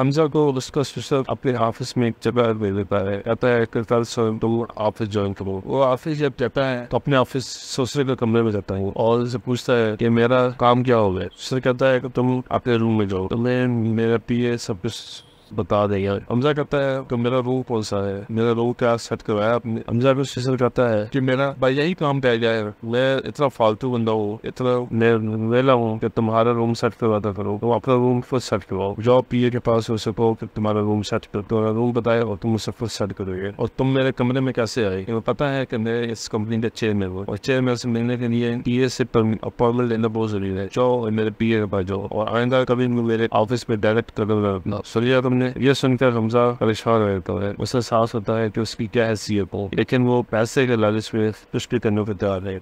हमजा को उसका सिस्टर अपने ऑफिस में एक जगह दे देता है कहता है कि कल सुबह तुम ऑफिस ज्वाइन करो वो ऑफिस जब जाता है तो अपने ऑफिस सोसरे के कमरे में जाता है और उसे पूछता है कि मेरा काम क्या हो गया सोसरे कहता है कि तुम अपने रूम में जाओ मैं मेरा पी सब कुछ बता देगा हमजा कहता है कि मेरा रूह कौन सा है मेरा रूह क्या सेट करवाया आपने हमजा भी उससे कहता है कि मेरा भाई यही काम पै गया है मैं इतना फालतू बंदा हूँ इतना वेला हूँ कि तुम्हारा रूम सेट करवाता करो तो अपना रूम फिर सेट करवाओ जाओ पीए के पास हो सको कि तुम्हारा रूम सेट कर तुम्हारा रूम बताए और तुम उसे फिर सेट करोगे और तुम मेरे कमरे में कैसे आए क्योंकि पता है कि मैं इस कंपनी के चेयरमैन हूँ और चेयरमैन से मिलने के लिए पीए से अपॉइंटमेंट लेना बहुत जरूरी है जाओ और मेरे पीए के पास जाओ और आइंदा कभी मेरे ऑफिस में डायरेक्ट कर सॉरी तुमने है ये सुनकर हमजा परेशान रहता है उसे एहसास होता है कि उसकी क्या हैसियत हो लेकिन वो पैसे के लालच में कुछ भी करने को तैयार है